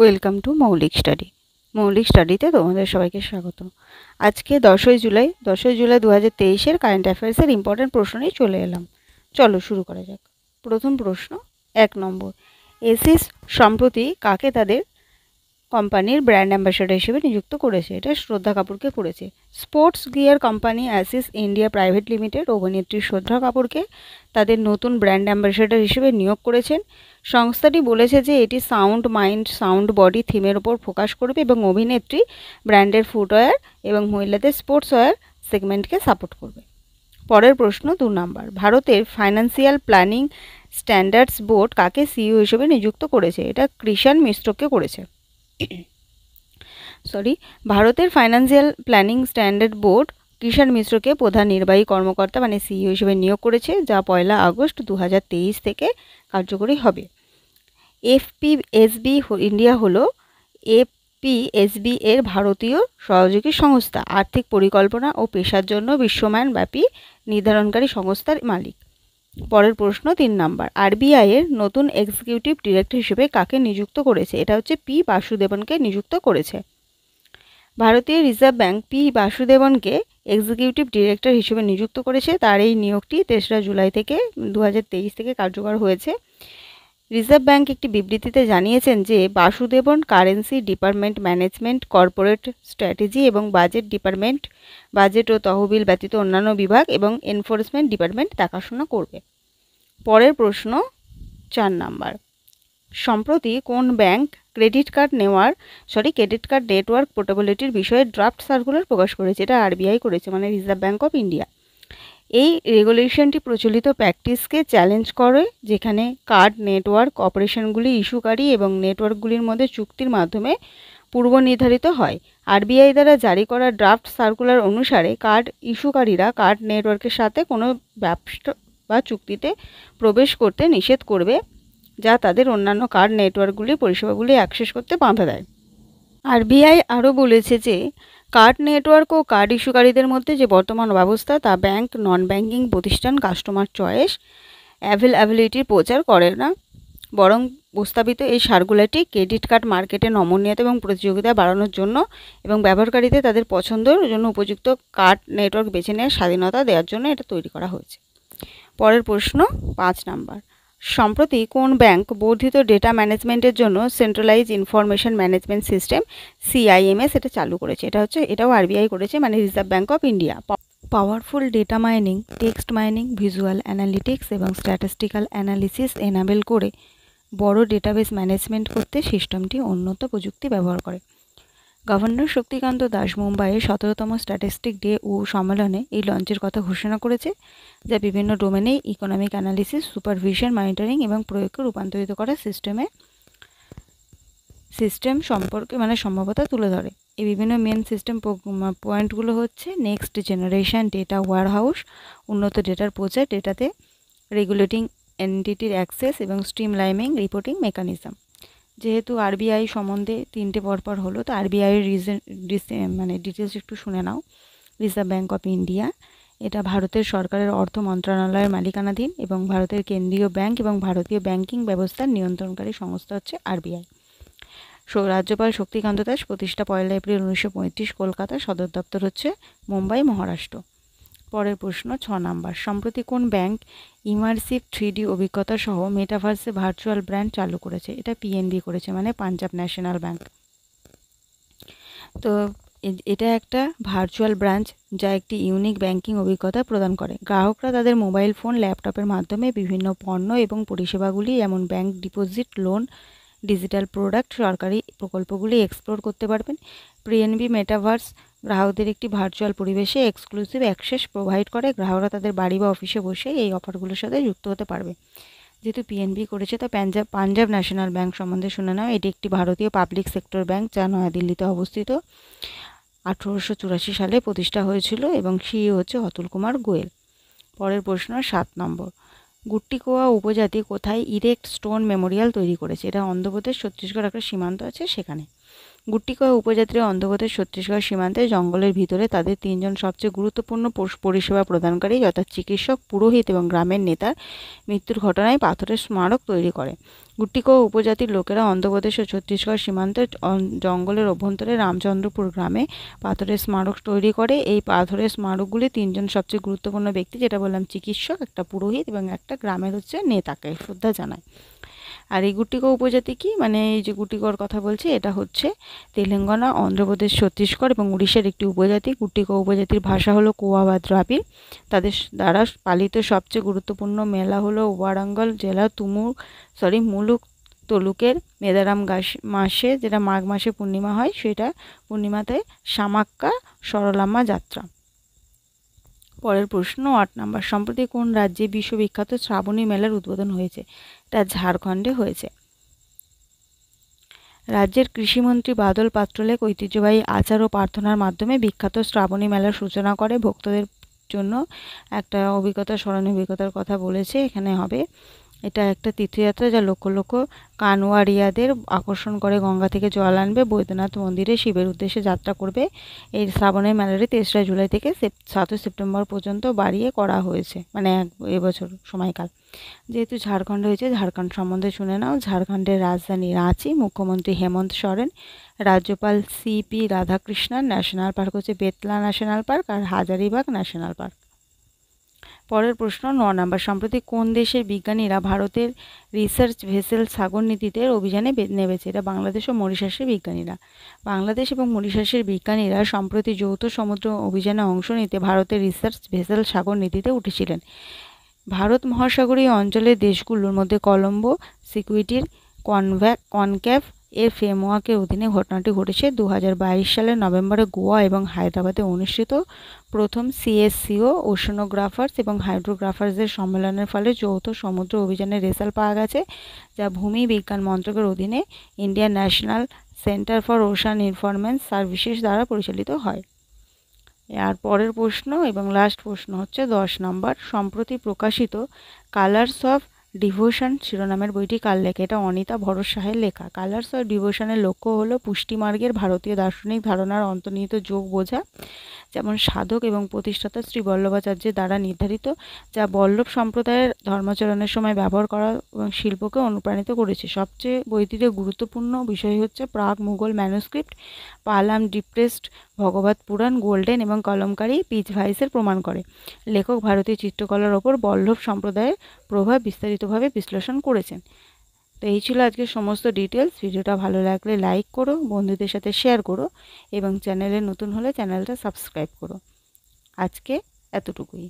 welcome to মৌলিক study মৌলিক স্টাডিতে তোমাদের সবাইকে স্বাগত আজকে দশই জুলাই দশই জুলাই দু হাজার তেইশের কারেন্ট অ্যাফেয়ার্সের ইম্পর্ট্যান্ট প্রশ্ন চলে এলাম চলো শুরু করা যাক প্রথম প্রশ্ন এক নম্বর এসিস সম্প্রতি কাকে তাদের কোম্পানির ব্র্যান্ড অ্যাম্বাসেডর হিসেবে নিযুক্ত করেছে এটা শ্রদ্ধা কাপুরকে করেছে স্পোর্টস গিয়ার কোম্পানি অ্যাসিস ইন্ডিয়া প্রাইভেট লিমিটেড অভিনেত্রী শ্রদ্ধা কাপুরকে তাদের নতুন ব্র্যান্ড অ্যাম্বাসেডর হিসেবে নিয়োগ করেছেন সংস্থাটি বলেছে যে এটি সাউন্ড মাইন্ড সাউন্ড বডি থিমের ওপর ফোকাস করবে এবং অভিনেত্রী ব্র্যান্ডের ফুটওয়্যার এবং মহিলাদের স্পোর্টসওয়্যার সেগমেন্টকে সাপোর্ট করবে পরের প্রশ্ন দু নম্বর ভারতের ফাইন্যান্সিয়াল প্ল্যানিং স্ট্যান্ডার্ডস বোর্ড কাকে সিইও e হিসেবে নিযুক্ত করেছে এটা কৃষাণ মিশ্রকে করেছে সরি ভারতের financial planning standard board Krishan মিশ্রকে প্রধান নির্বাহী কর্মকর্তা মানে সিইও হিসেবে নিয়োগ করেছে যা পয়লা আগস্ট দু থেকে কার্যকরী হবে এফপিএসবি ইন্ডিয়া হল এফপিএসবি এর ভারতীয় সহযোগী সংস্থা আর্থিক পরিকল্পনা ও পেশার জন্য বিশ্বমান ব্যাপী নির্ধারণকারী সংস্থার মালিক পরের প্রশ্ন তিন নাম্বার আরবিআইয়ের নতুন এক্সিকিউটিভ ডিরেক্টর হিসেবে কাকে নিযুক্ত করেছে এটা হচ্ছে পি বাসুদেবনকে নিযুক্ত করেছে ভারতীয় রিজার্ভ ব্যাংক পি বাসুদেবনকে এক্সিকিউটিভ ডিরেক্টর হিসেবে নিযুক্ত করেছে তার এই নিয়োগটি তেসরা জুলাই থেকে দু থেকে কার্যকর হয়েছে রিজার্ভ ব্যাংক একটি বিবৃতিতে জানিয়েছেন যে Vasudevan currency department management corporate strategy এবং বাজেট ডিপার্টমেন্ট বাজেট ও তহবিল ব্যতীত অন্যান্য বিভাগ এবং এনফোর্সমেন্ট ডিপার্টমেন্ট দেখাশোনা করবে পরের প্রশ্ন চার নাম্বার সম্প্রতি কোন ব্যাংক ক্রেডিট কার্ড নেওয়ার সরি ক্রেডিট কার্ড নেটওয়ার্ক পোর্টেবিলিটির বিষয়ে ড্রাফট সার্কুলার প্রকাশ করেছে এটা আরবিআই করেছে মানে রিজার্ভ ব্যাঙ্ক অফ ইন্ডিয়া এই রেগুলেশনটি প্রচলিত প্র্যাকটিসকে চ্যালেঞ্জ করে যেখানে কার্ড নেটওয়ার্ক অপারেশনগুলি ইস্যুকারী এবং নেটওয়ার্কগুলির মধ্যে চুক্তির মাধ্যমে পূর্ব নির্ধারিত হয় আরবিআই দ্বারা জারি করা ড্রাফট সার্কুলার অনুসারে কার্ড ইস্যুকারীরা কার্ড নেটওয়ার্কের সাথে কোনো ব্যবসা বা চুক্তিতে প্রবেশ করতে নিষেধ করবে যা তাদের অন্যান্য কার্ড নেটওয়ার্কগুলি পরিষেবাগুলি অ্যাক্সেস করতে বাঁধা দেয় আরবিআই আরও বলেছে যে কার্ড নেটওয়ার্ক ও কার্ড ইস্যুকারীদের মধ্যে যে বর্তমান ব্যবস্থা তা ব্যাংক নন ব্যাংকিং প্রতিষ্ঠান কাস্টমার চয়েস অ্যাভেলেবিলিটির প্রচার করে না বরং প্রস্তাবিত এই সারগুলাটি ক্রেডিট কার্ড মার্কেটে নমনীয়তা এবং প্রতিযোগিতা বাড়ানোর জন্য এবং ব্যবহারকারীদের তাদের পছন্দের জন্য উপযুক্ত কার্ড নেটওয়ার্ক বেছে নেওয়ার স্বাধীনতা দেওয়ার জন্য এটা তৈরি করা হয়েছে পরের প্রশ্ন পাঁচ নাম্বার সম্প্রতি কোন ব্যাংক বর্ধিত ডেটা ম্যানেজমেন্টের জন্য centralise information management system CIMS এটা চালু করেছে এটা হচ্ছে এটাও আরবিআই করেছে মানে Reserve Bank of India powerful data mining text mining visual analytics এবং স্ট্যাটিস্টিক্যাল অ্যানালিসিস এনাবেল করে বড় ডেটাবেস ম্যানেজমেন্ট করতে সিস্টেমটি উন্নত প্রযুক্তি ব্যবহার করে গভর্নর শক্তিকান্ত দাস মুম্বাইয়ে সতেরোতম স্ট্যাটিস্টিক ডে ও সম্মেলনে এই লঞ্চের কথা ঘোষণা করেছে যা বিভিন্ন ডোমেনে ইকোনমিক অ্যানালিসিস সুপারভিশন মনিটরিং এবং প্রয়োগকে রূপান্তরিত করা সিস্টেমে সিস্টেম সম্পর্কে মানে সম্ভবতা তুলে ধরে এই বিভিন্ন মেন সিস্টেম পয়েন্টগুলো হচ্ছে next generation data warehouse উন্নত ডেটার প্রচার ডেটাতে রেগুলেটিং এন্টিটির অ্যাক্সেস এবং স্ট্রিম লাইমিং রিপোর্টিং মেকানিজম যেহেতু আরবিআই সম্বন্ধে তিনটে পরপর হলো তো আরবিআই রিজন মানে ডিটেলস একটু শুনে নাও রিজার্ভ ব্যাঙ্ক অফ ইন্ডিয়া এটা ভারতের সরকারের অর্থ মন্ত্রণালয়ের মালিকানাধীন এবং ভারতের কেন্দ্রীয় ব্যাংক এবং ভারতীয় ব্যাংকিং ব্যবস্থার নিয়ন্ত্রণকারী সংস্থা হচ্ছে আরবিআই রাজ্যপাল শক্তিকান্ত দাস প্রতিষ্ঠা পয়লা এপ্রিল উনিশশো কলকাতা সদর দপ্তর হচ্ছে মুম্বাই মহারাষ্ট্র পরের প্রশ্ন ছ নাম্বার সম্প্রতি কোন ব্যাংক ইমার্সিভ থ্রিডি অভিজ্ঞতা সহ মেটাভার্সে ভার্চুয়াল ব্র্যান্ড চালু করেছে এটা পিএনবি করেছে মানে পাঞ্জাব ন্যাশনাল ব্যাংক তো এটা একটা ভার্চুয়াল ব্রাঞ্চ যা একটি ইউনিক ব্যাংকিং অভিজ্ঞতা প্রদান করে গ্রাহকরা তাদের মোবাইল ফোন ল্যাপটপের মাধ্যমে বিভিন্ন পণ্য এবং পরিষেবাগুলি যেমন bank deposit loan digital product সরকারি প্রকল্পগুলি এক্সপ্লোর করতে পারবেন প্রিএনবি মেটাভার্স গ্রাহকদের একটি ভার্চুয়াল পরিবেশে এক্সক্লুসিভ অ্যাক্সেস প্রোভাইড করে গ্রাহকরা তাদের বাড়ি বা অফিসে বসে এই অফারগুলোর সাথে যুক্ত হতে পারবে যেহেতু পিএনবি করেছে তা পাঞ্জাব পাঞ্জাব ন্যাশনাল ব্যাংক সম্বন্ধে শুনে নাও এটি একটি ভারতীয় পাবলিক সেক্টর ব্যাংক যা নয়াদিল্লিতে অবস্থিত আঠেরোশো চুরাশি সালে প্রতিষ্ঠা হয়েছিল এবং সিই e হচ্ছে অতুল কুমার গোয়েল পরের প্রশ্ন সাত নম্বর গুট্টিকোয়া উপজাতি কোথায় ইরেক্ট স্টোন মেমোরিয়াল তৈরি করেছে এটা অন্ধ্রপ্রদেশ ছত্তিশগড় একটা সীমান্ত আছে সেখানে গুট্টিকয় উপজাতির অন্ধ্রপ্রদেশ ছত্তিশগড় সীমান্তে জঙ্গলের ভিতরে তাদের তিনজন সবচেয়ে গুরুত্বপূর্ণ পরিষেবা প্রদানকারী যথা চিকিৎসক পুরোহিত এবং গ্রামের নেতার মৃত্যুর ঘটনায় পাথরের স্মারক তৈরি করে গুট্টিকয় উপজাতির লোকেরা অন্ধ্রপ্রদেশ ও ছত্তিশগড় সীমান্তের জঙ্গলের অভ্যন্তরে রামচন্দ্রপুর গ্রামে পাথরের স্মারক তৈরি করে এই পাথরের স্মারকগুলি তিনজন সবচেয়ে গুরুত্বপূর্ণ ব্যক্তি যেটা বললাম চিকিৎসক একটা পুরোহিত এবং একটা গ্রামের হচ্ছে নেতাকে শ্রদ্ধা জানায় আর এই গুটিকো উপজাতি কি মানে এই যে গুটিকর কথা বলছি এটা হচ্ছে তেলেঙ্গানা অন্ধ্রপ্রদেশ ছত্তিশগড় এবং উড়িষ্যার একটি উপজাতি গুটিকো উপজাতির ভাষা হলো কুয়া বা দ্রাবিড় তাদের দ্বারা পালিত সবচেয়ে গুরুত্বপূর্ণ মেলা হলো ওয়ারাঙ্গল জেলা তুমুর সরি মুলুক তলুকের মেদারাম গাস মাসে যেটা মাঘ মাসে পূর্ণিমা হয় সেটা পূর্ণিমাতে সামাক্কা সরলাম্মা যাত্রা পরের প্রশ্ন আট নাম্বার সম্প্রতি কোন রাজ্যে বিশ্ববিখ্যাত শ্রাবণী মেলার উদ্বোধন হয়েছে এটা ঝাড়খণ্ডে হয়েছে রাজ্যের কৃষিমন্ত্রী বাদল পাত্রলেক ঐতিহ্যবাহী আচার ও প্রার্থনার মাধ্যমে বিখ্যাত শ্রাবণী মেলার সূচনা করে ভক্তদের জন্য একটা অভিজ্ঞতা স্মরণীয় অভিজ্ঞতার কথা বলেছে এখানে হবে এটা একটা তীর্থযাত্রা যা লক্ষ লক্ষ কানওয়ারিয়াদের আকর্ষণ করে গঙ্গা থেকে জল আনবে বৈদ্যনাথ মন্দিরে শিবের উদ্দেশ্যে যাত্রা করবে এই শ্রাবণের মেলাটি তেসরা জুলাই থেকে সাতই সেপ্টেম্বর পর্যন্ত বাড়িয়ে করা হয়েছে মানে এক এবছর সময়কাল যেহেতু ঝাড়খণ্ড হয়েছে ঝাড়খণ্ড সম্বন্ধে শুনে নাও ঝাড়খণ্ডের রাজধানী রাঁচি মুখ্যমন্ত্রী হেমন্ত সরেন রাজ্যপাল সিপি রাধাকৃষ্ণন ন্যাশনাল পার্ক হচ্ছে বেতলা ন্যাশনাল পার্ক আর হাজারিবাগ ন্যাশনাল পার্ক পরের প্রশ্ন ন নাম্বার সম্প্রতি কোন দেশের বিজ্ঞানীরা ভারতের রিসার্চ ভেসেল সাগর নীতিতে অভিযানে নেমেছে এটা বাংলাদেশ ও মরিশাসের বিজ্ঞানীরা বাংলাদেশ এবং মরিশাসের বিজ্ঞানীরা সম্প্রতি যৌথ সমুদ্র অভিযানে অংশ নিতে ভারতের রিসার্চ ভেসেল সাগর নীতিতে উঠেছিলেন ভারত মহাসাগরীয় অঞ্চলের দেশগুলোর মধ্যে কলম্বো সিকুইটির কনভ্যাক কনক্যাফ এর ফ্রেমওয়ার্কের অধীনে ঘটনাটি ঘটেছে দু সালের নভেম্বরে গোয়া এবং হায়দ্রাবাদে অনুষ্ঠিত প্রথম সিএসসিও ওশনোগ্রাফার্স এবং হাইড্রোগ্রাফার্সদের সম্মেলনের ফলে যৌথ সমুদ্র অভিযানের রেজাল্ট পাওয়া গেছে যা ভূমি বিজ্ঞান মন্ত্রকের অধীনে Indian National Centre for Ocean Information Services দ্বারা পরিচালিত হয় আর পরের প্রশ্ন এবং লাস্ট প্রশ্ন হচ্ছে দশ নম্বর সম্প্রতি প্রকাশিত কালার্স অফ ডিভোশন শিরোনামের বইটি কার লেখা এটা অনিতা ভরত সাহের লেখা কালার্স অফ ডিভোশনের লক্ষ্য হলো পুষ্টিমার্গের ভারতীয় দার্শনিক ধারণার অন্তর্নিহিত যোগ বোঝা যেমন সাধক এবং প্রতিষ্ঠাতা শ্রী বল্লভাচার্যের দ্বারা নির্ধারিত যা বল্লভ সম্প্রদায়ের ধর্মাচরণের সময় ব্যবহার করা এবং শিল্পকে অনুপ্রাণিত করেছে সবচেয়ে বইটিতে গুরুত্বপূর্ণ বিষয় হচ্ছে প্রাগ মুঘল ম্যানুস্ক্রিপ্ট পালাম ডিপ্রেসড ভগবত পুরাণ গোল্ডেন এবং কলমকারী পিচ ভাইসের প্রমাণ করে লেখক ভারতীয় চিত্রকলার ওপর বল্লভ সম্প্রদায়ের প্রভাব বিস্তারিতভাবে বিশ্লেষণ করেছেন তো এই ছিল আজকে সমস্ত ডিটেলস ভিডিওটা ভালো লাগলে লাইক করো বন্ধুদের সাথে শেয়ার করো এবং চ্যানেলে নতুন হলে চ্যানেলটা সাবস্ক্রাইব করো আজকে এতটুকুই